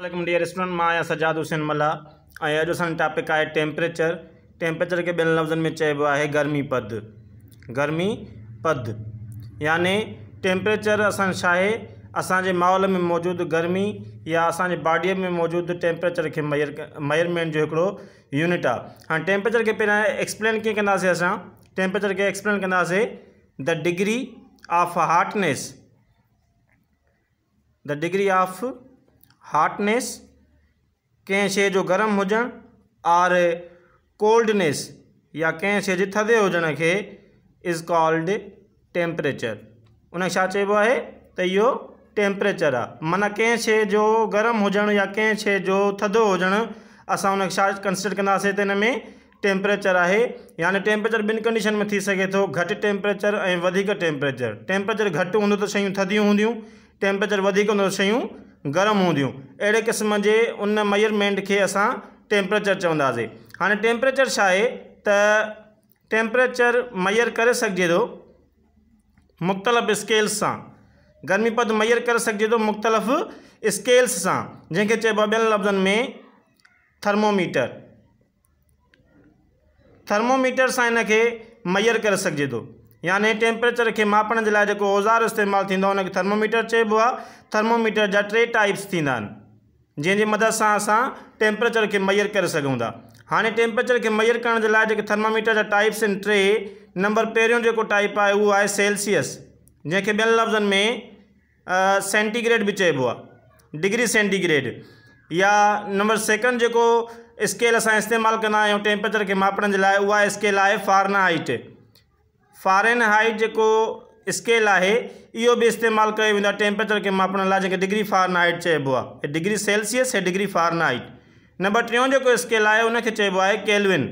welcome dear student मां आया सजाद हुसैन मल्ला अज अॼु टॉपिक है टेम्परेचर टेम्परेचर के बेन लफ्जन में चब है गर्मी पद गर्मी पद यानि टेम्परेचर असां अस माहौल में मौजूद गर्मी या अस बॉडी में मौजूद टेम्परेचर के मयर मयरमेंट जो हिकिड़ो यूनिट आ हाँ टेम्परेचर के पहिरियां एक्सप्लेन क्या क्या अस टेम्परेचर के एक्सप्लेन क्या the degree of hotness the degree of hotness कें शइ जो गरम होजन आर कोल्डनेस या कंहिं शे जे थधे हुजण खे इज़ कॉल्ड टेम्परेचर उन चो है आहे त टेम्परेचर आ माना कंहिं शइ जो गरम होजन या कें शइ जो थधो हुजणु असां उन कंसिडर कंदासीं त हिन टेम्परेचर आहे यानी टेम्परेचर बिन कंडीशन में थी सघे थो घटि टेम्परेचर ऐं वधीक टेम्परेचर टेम्परेचर घटि हूंदो त शयूं थधियूं हूंदियूं टेम्परेचर वधीक हूंदो त गरम हूंदियूं अहिड़े क़िस्म जे उन मयरमेंट खे असां टेम्परेचर चवंदासीं हाणे टेम्परेचर छा आहे त टैम्परेचर मयरु करे सघिजे थो मुख़्तलिफ़ स्केल्स सां गर्मी पद मयर करे सघिजे थो मुख़्तलिफ़ स्केल्स सां जंहिंखे चइबो आहे ॿियनि लफ़्ज़नि में थर्मोमीटर थर्मोमीटर सां हिन मयर मयरु करे सघिजे थो यानी टेम्परेचर के मापण जे लाइ औज़ार इस्तेमाल थींदो थर्मोमीटर चइबो आहे थर्मोमीटर जा टे टाइप्स थींदा आहिनि मदद से अस टेम्परेचर के मयर कर सघूं था हाणे टेम्परेचर के मयर कर जे लाइ जेके टाइप्स टे नंबर पहिरियों जो टाइप आहे उहो आहे सेल्सियस जंहिंखे ॿियनि लफ़्ज़नि में सेंटीग्रेड भी चइबो आहे डिग्री सेंटीग्रेड या नंबर सेकंड जो स्केल असां इस्तेमालु कंदा टेम्परेचर के मापण जे लाइ उहा स्केल आहे फारनाइट फारेन हाइट जेको स्केल है यो भी इस्तेमाल कयो टेम्परेचर के मापने ला मापण डिग्री फारन हाइट चइबो आहे डिग्री सेल्सियस है डिग्री फारनाइट नंबर टों जो स्केल है उनके चबो है कैलविन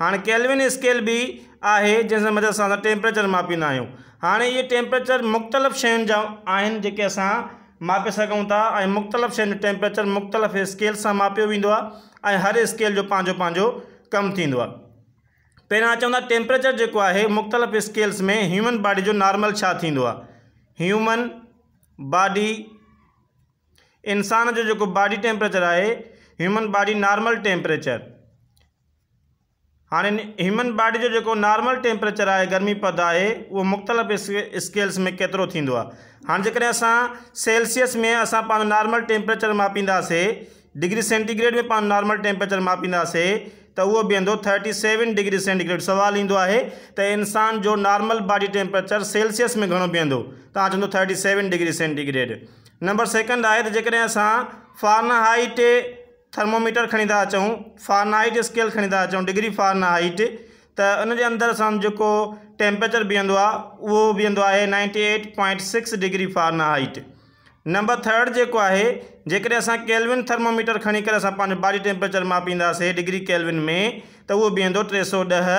हाँ कैलविन स्केल भी है जैसे सां मदद सां टेम्परेचर मापींदा आहियूं हाणे इहे टैम्परेचर मुख़्तलिफ़ु शयुनि जा अस मापे सघूं था मुख़्तलिफ़ शयुनि टेम्परेचर मुख़्तलिफ़ स्केल से मापियो वो हर स्केल जो पाँ पाँ कम थी आहे पहिरीं अचूं टेम्परेचर जो है मुख़्तलिफ़ स्केल्स में ह्यूमन बॉडी जो नॉर्मल छा ह्यूमन बॉडी इंसान जो जो बॉडी टेम्परेचर है ह्यूमन बॉडी नॉर्मल टेम्परेचर हाणे ह्यूमन बॉडी जो जो नॉर्मल टेम्परेचर है गर्मी पद है वो मुख़्तलिफ़ स्केल्स में केतिरो हाँ आहे सेल्सियस में असां नॉर्मल टेम्परेचर मापींदे डिग्री सेंटीग्रेड में पंहिंजो नॉर्मल टेम्परेचर मापींदे तो वो बीह थर्टी सेवन डिग्री सेंटीग्रेड सवाल इन आहे तो इंसान जो नॉर्मल बॉडी टेम्परेचर सेल्सियस में घो बीह तव्हां thirty seven degree centigrade number second आए तो जैसे अस फारनहाइट थर्मोमीटर खड़ी था अचूँ फारनहाइट स्केल खड़ी था अचूँ डिग्री फारनहाइट त उनके अंदर जो टेम्परेचर बीह आहे उहो ninety eight point six degree Fahrenheit number third जो है जेकॾहिं असां केल्विन थर्मोमीटर खणी करे असां बॉडी टेम्परेचर मापींदे डिग्री कैलविन में तो उहो बीहंदो टे सौ दह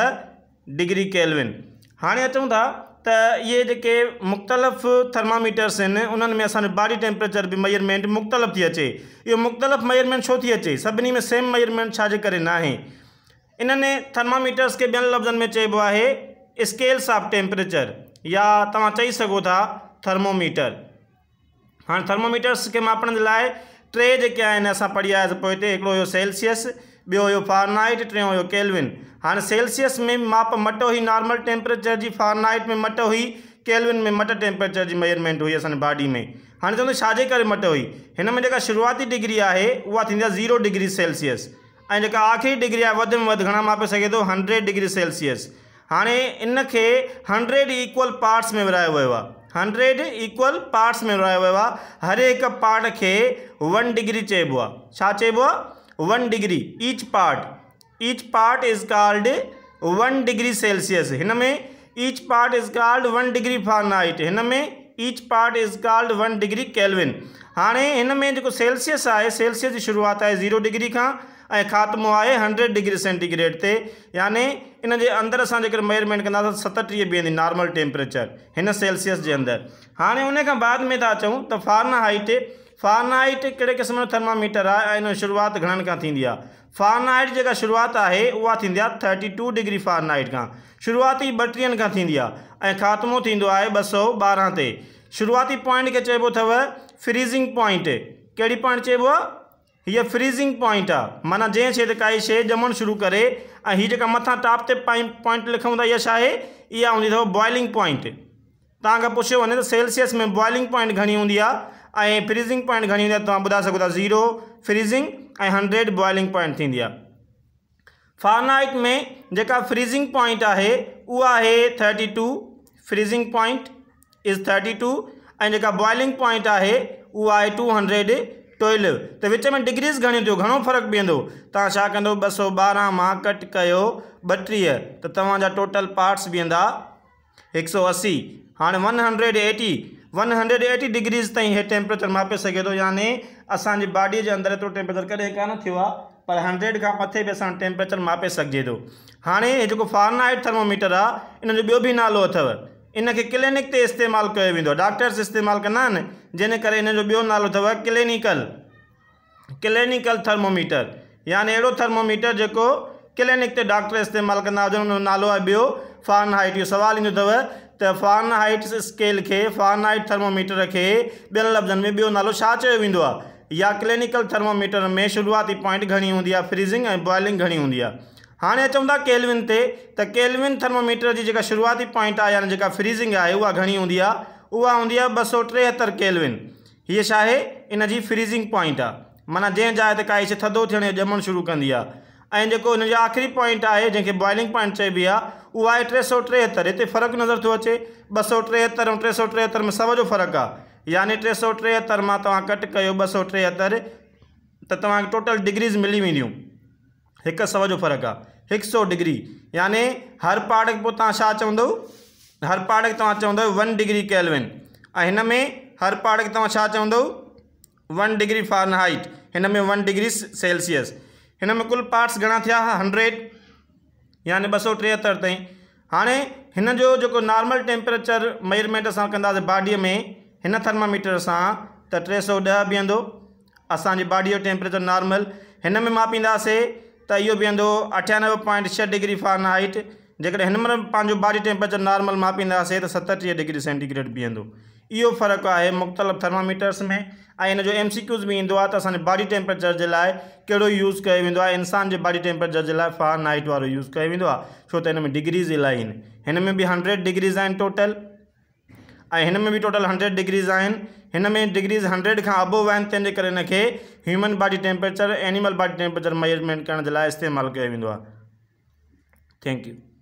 डिग्री कैलविन हाँ अचूं था त इहे जेके मुख़्तलिफ़ थर्मामीटर्स उन्होंने उन्हनि में असांजो बॉडी टेम्परेचर बि मयरमेंट मुख़्तलिफ़ थी अचे इहो मुख़्तलिफ़ मयरमेंट छो थी अचे सभी में सेम मयरमेंट छाजे करे थर्मामीटर्स के बेन लफ्जन में चब है स्केल्स ऑफ टेम्परेचर या तव्हां चई सघो थर्मोमीटर हाँ थर्मोमीटर्स खे मापण जे लाइ टे जेके आहिनि असां पढ़ी आयासीं पोइ हिते हिकिड़ो सेल्सियस ॿियो हुयो फारनाइट टियों हुयो केल्विन हाणे सेल्सियस में माप मट हुई नॉर्मल टेम्परेचर की फारनाइट में मट हुई केल्विन में मट टेम्परेचर की मेजरमेंट हुई असांजे बॉडी में हाँ चवंदो छाजे मट हुई इनमें में शुरुआती तो हाँ, डिग्री है वह थींदी ज़ीरो डिग्री सेल्सियस ऐं आख़िरी डिग्री है वधि में वधि घा मापे सघे थो हंड्रेड डिग्री सेल्सियस हाँ इनके हंड्रेड इक्वल पार्ट्स में विरायो वियो हंड्रेड इक्वल पार्ट्स में रहा हर एक पार्ट के वन डिग्री चेबो चेबो one degree each part each part is called one degree Celsius में each part is called one degree Fahrenheit हिन में each part is called one degree Kelvin हाँ इनमें जो सेल्सियस है सेल्सियस की शुरुआत है ज़ीरो डिग्री का ऐं ख़ात्मो आहे हंड्रेड डिग्री सेंटीग्रेड ते यानी इन जे अंदरि असां जेकर मेजरमेंट कंदासीं सतटीह बीहंदी नॉर्मल टेम्परेचर हिन सेल्सियस जे अंदरि हाणे उन खां बाद में था चऊं त फारनाहाइट फारनाहाइट कहिड़े क़िस्म जो थर्मामीटर आहे ऐं इन शुरूआति घणनि खां थींदी आहे फारनाहाइट जेका शुरूआति आहे उहा थींदी आहे थर्टी टू डिग्री फारनाहाइट खां शुरूआती ॿटीहनि खां थींदी आहे ऐं ख़ात्मो थींदो आहे ॿ सौ ॿारहं ते शुरूआती पॉइंट खे चइबो अथव फ्रीज़िंग पॉइंट कहिड़ी पॉइंट चइबो आहे ये फ्रीजिंग पॉइंट माना जे छेदकाई से जमण शुरू करे ऐं हीअ जेका टॉप ते पॉइंट लिखूं था इहा छा बॉइलिंग पॉइंट तव्हांखां पुछियो वञे त सेल्सियस में बॉइलिंग पॉइंट घनी हूंदी आहे फ्रीजिंग पॉइंट घनी हूंदी आहे तव्हां ॿुधाए ज़ीरो फ्रीजिंग ऐं हंड्रेड बॉइलिंग पॉइंट थींदी आहे फारनाइट में जेका फ्रीजिंग पॉइंट है वह है thirty two freezing point is thirty two ऐं बॉइलिंग पॉइंट है उहा आहे टू हंड्रेड ट्वेल्व तो विच में डिग्रीज़ घणियूं थियूं घो फर्क बीहो तव्हां छा सौ बारह मां कट कर ॿटीह तो तोटल पार्ट्स बीहंदा एक सौ अस्सी हाँ one hundred eighty one hundred eighty degrees ताईं हे टेम्परेचर मापे सघे तो यानी असांजी बॉडी के अंदर एतिरो टेम्परेचर कॾहिं कान थियो आहे पर हंड्रेड खां मथे बि असां टेम्परेचर मापे सघिजे थो हाणे हे जेको फारनाइट थर्मोमीटर आ इन बो भी नालो अथव इन खे क्लिनिक ते इस्तेमालु कयो वेंदो आहे डॉक्टर्स इस्तेमालु कंदा आहिनि जंहिं करे हिन जो ॿियो नालो अथव क्लिनिकल क्लिनिकल थर्मोमीटर यानि अहिड़ो थर्मोमीटर जेको क्लिनिक ते डॉक्टर इस्तेमालु कंदा हुजनि हुनजो नालो आहे ॿियो हाइट इहो सुवालु ईंदो अथव त हाइट स्केल खे हाइट थर्मोमीटर खे ॿियनि लफ़्ज़नि में ॿियो नालो छा चयो वेंदो आहे या क्लिनिकल थर्मोमीटर में शुरूआती पॉइंट घणी हूंदी आहे फ्रीज़िंग ऐं बॉइलिंग घणी हूंदी आहे हाँ अचूं था केलविन ते त केलविन थर्मोमीटर की जेका शुरूआती पॉइंट आहे यानी जेका फ्रीज़िंग है उहा घणी हूंदी आहे उहा हूंदी सौ टेहतरि केलविन हीअ छा इन जी फ्रीज़िंग पॉइंट आ माना जंहिं जाइ ते काई शइ थधो थियण जो शुरू कंदी आहे ऐं आख़िरी पॉइंट है जंहिंखे बॉइलिंग पॉइंट चइबी है वह टे सौ टेहतरि इतने फर्क नज़र तो अचे ॿ सौ टेहतरि ऐं टे सौ टेहतरि में सव जो फ़र्क़ु आहे यानी टे सौ टेहत्तर में तव्हां कट कयो ॿ सौ टेहतरि त तव्हांखे टोटल डिग्रीज़ मिली वेंदियूं एक सौ जो फ़र्क़ु आहे हिकु सौ डिग्री याने हर पाड़क खे पोइ तव्हां छा चवंदव हर पाड़क खे तव्हां चवंदव वन डिग्री कैलविन ऐं हिन में हर पाड़क खे तव्हां छा चवंदव वन डिग्री फारनहाइट हिन में वन डिग्री सेल्सियस हिन में कुल पार्ट्स घणा थिया हंड्रेड याने ॿ सौ टेहतरि ताईं हाणे हिन जो जेको नॉर्मल टेम्परेचर मेजरमेंट असां कंदासीं बॉडीअ में हिन थर्मामीटर सां त टे सौ ॾह बीहंदो असांजी बॉडीअ जो टेम्परेचर नॉर्मल हिन में मां त इहो अठानवे पॉइंट छह डिग्री फारन हाइट जेकॾहिं बॉडी टेम्परेचर नॉर्मल मापींदासीं तो सतटीह डिग्री सेंटीग्रेड बीहंदो इहो फ़र्क़ु आहे मुख़्तलिफ़ थर्मामीटर्स में ऐं जो एम सी क्यूज़ भी ईंदो आहे बॉडी टेम्परेचर के लिए कड़ो यूज़ किया वेंदो इंसान के बॉडी टेम्परेचर के लिए फारन हाइट वारो यूज़ किया वेंदो आहे छो त हिन में डिग्रीज़ इलाही आहिनि हिन में बि हंड्रेड डिग्रीज़ आहिनि टोटल ऐं हिन में बि टोटल हंड्रेड डिग्रीज़ आहिनि हिन में डिग्रीज़ हंड्रेड खां अबो आहिनि तंहिंजे करे हिन खे human body temperature animal body temperature measurement करण जे लाइ इस्तेमालु कयो वेंदो आहे थैंक्यू